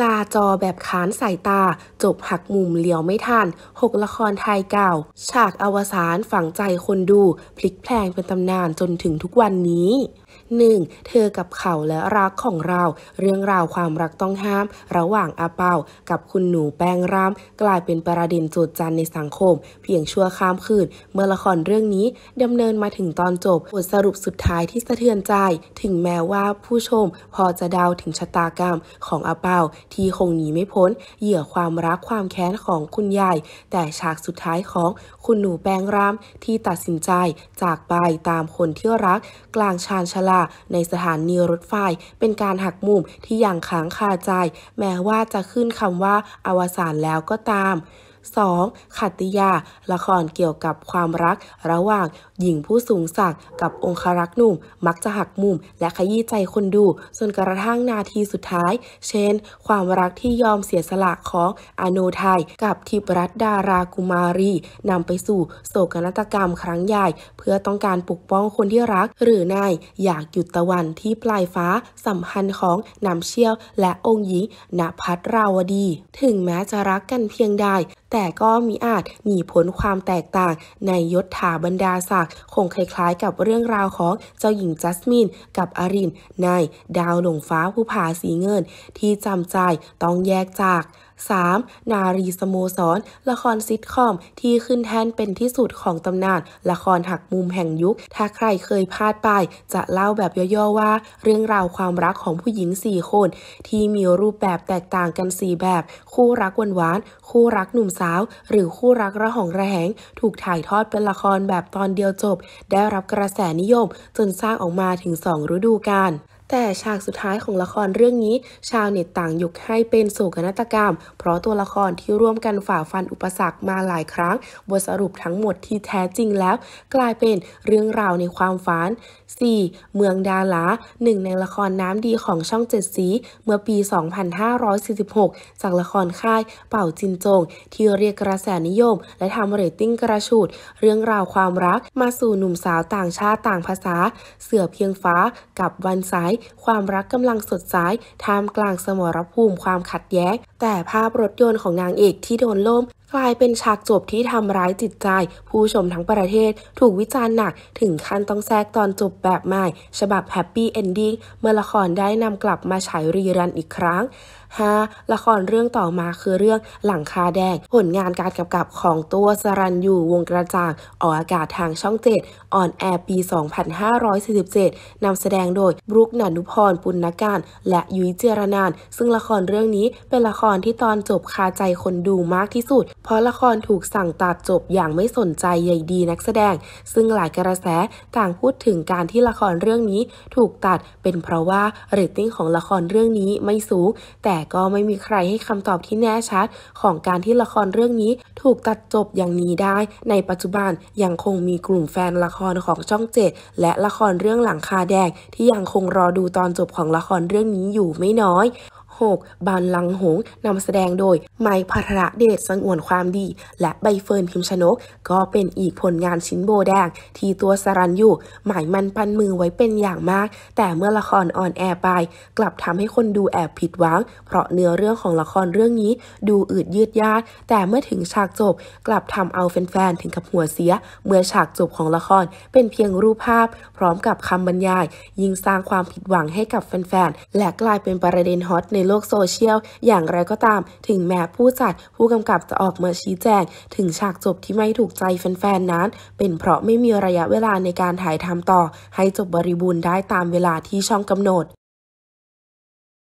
ลาจอแบบค้านสายตาจบหักมุมเลี้ยวไม่ทันหกละครไทยเก่า ฉากอวสานฝังใจคนดูพลิกแพลงเป็นตำนานจนถึงทุกวันนี้ 1. เธอกับเขาและรักของเรา เรื่องราวความรักต้องห้าม ระหว่างอาเปา กับคุณหนูแป้งรามกลายเป็นประเด็นโจดจันในสังคม เพียงชั่วข้ามคืนเมื่อละครเรื่องนี้ดำเนินมาถึงตอนจบบทสรุปสุดท้ายที่สะเทือนใจ ถึงแม้ว่าผู้ชม พอจะเดาถึงชะตากรรมของอาเปาที่คงหนีไม่พ้น เหยื่อความรักความแค้นของคุณยายแต่ฉากสุดท้ายของ คุณหนูแป้งรามที่ตัดสินใจจากไปตามคนที่รัก กลางชานชลาในสถานีรถไฟเป็นการหักมุมที่อย่างค้างคาใจ แม้ว่าจะขึ้นคำว่าอวสานแล้วก็ตาม 2. ขัตติยา ละครเกี่ยวกับความรักระหว่างหญิงผู้สูงศักดิ์กับองครักษ์หนุ่ม มักจะหักมุมและขยี้ใจคนดูจนกระทั่งนาทีสุดท้าย เช่น ความรักที่ยอมเสียสละของอโนไทยกับทิพรัตดารากุมารีนำไปสู่ โศกนาฏกรรมครั้งใหญ่ เพื่อต้องการปกป้องคนที่รัก หรือนายอยากหยุดตะวันที่ปลายฟ้าสัมพันธ์ของนำเชี่ยวและองค์หญิงณพัทราวดี ถึงแม้จะรักกันเพียงใดแต่ก็มีอาจหนีพ้นความแตกต่างในยศถาบรรดาศักดิ์คงคล้ายๆกับเรื่องราวของเจ้าหญิงจัสมินกับอรินในดาวหลงฟ้าผู้ผาสีเงินที่จำใจต้องแยกจาก 3. นารีสโมสร ละครซิทคอมที่ขึ้นแทนเป็นที่สุดของตำนานละครหักมุมแห่งยุค ถ้าใครเคยพลาดไป จะเล่าแบบย่อ ๆว่า เรื่องราวความรักของผู้หญิง 4 คน ที่มีรูปแบบแตกต่างกัน 4 แบบ คู่รักหวานๆคู่รักหนุ่มสาว หรือคู่รักระหองระแหง ถูกถ่ายทอดเป็นละครแบบตอนเดียวจบ ได้รับกระแสนิยมจนสร้างออกมาถึง2ฤดูกาลแต่ฉากสุดท้ายของละครเรื่องนี้ ชาวเน็ตต่างยกให้เป็นโศกนาฏกรรม เพราะตัวละครที่ร่วมกันฝ่าฟันอุปสรรคมาหลายครั้ง บทสรุปทั้งหมดที่แท้จริงแล้ว กลายเป็นเรื่องราวในความฝัน 4. เมืองดาลาหนึ่งในละครน้ำดีของช่องเจ็ดสี เมื่อปี 2546 จากละครค่ายเป่าจินจง ที่เรียกกระแสนิยมและทำเรตติ้งกระชูดเรื่องราวความรักมาสู่หนุ่มสาวต่างชาติต่างภาษา เสือเพียงฟ้ากับวันสายความรักกำลังสดใสท่ามกลางสมรภูมิความขัดแย้ง แต่ภาพรถยนต์ของนางเอกที่โดนล่มกลายเป็นฉากจบที่ทำร้ายจิตใจผู้ชมทั้งประเทศถูกวิจารณ์หนัก ถึงขั้นต้องแทรกตอนจบแบบใหม่ ฉบับแฮปปี้เอนดิ้งเมื่อละครได้นำกลับมาฉายรีรันอีกครั้ง 5. ละครเรื่องต่อมาคือเรื่องหลังคาแดง ผลงานการกำกับของตัวสรันยูวงกระจ่าง ออกอากาศทางช่องเจ็ดออนแอร์ปี 2547 นำแสดงโดย บรุกนันุพรปุณณการและยุ้ยเจรนานซึ่งละครเรื่องนี้เป็นละครที่ตอนจบคาใจคนดูมากที่สุดเพราะละครถูกสั่งตัดจบอย่างไม่สนใจใยดีนักแสดง ซึ่งหลายกระแสต่างพูดถึงการที่ละครเรื่องนี้ถูกตัด เป็นเพราะว่าเรตติ้งของละครเรื่องนี้ไม่สูง แต่ก็ไม่มีใครให้คำตอบที่แน่ชัด ของการที่ละครเรื่องนี้ถูกตัดจบอย่างนี้ได้ ในปัจจุบันยังคงมีกลุ่มแฟนละครของช่องเจ็ดและละครเรื่องหลังคาแดงที่ยังคงรอดูตอนจบของละครเรื่องนี้อยู่ไม่น้อย 6. บานลังหงนำแสดงโดย ไมค์พัทระเดชสงวนความดี และใบเฟิร์นพิมชนก ก็เป็นอีกผลงานชิ้นโบแดง ที่ตัวสรันอยู่ หมายมันปันมือไว้เป็นอย่างมาก แต่เมื่อละครอ่อนแอไป กลับทำให้คนดูแอบผิดหวัง เพราะเนื้อเรื่องของละครเรื่องนี้ดูอืดยืดยาดแต่เมื่อถึงฉากจบ กลับทำเอาแฟนๆ ถึงกับหัวเสีย เมื่อฉากจบของละครเป็นเพียงรูปภาพพร้อมกับคำบรรยาย ยิ่งสร้างความผิดหวังให้กับแฟนๆและกลายเป็นประเด็นฮอตในโลกโซเชียล อย่างไรก็ตาม ถึงแม้ผู้จัดผู้กำกับจะออกมาชี้แจง ถึงฉากจบที่ไม่ถูกใจแฟนๆ นั้น เป็นเพราะไม่มีระยะเวลาในการถ่ายทำต่อ ให้จบบริบูรณ์ได้ตามเวลาที่ช่องกำหนด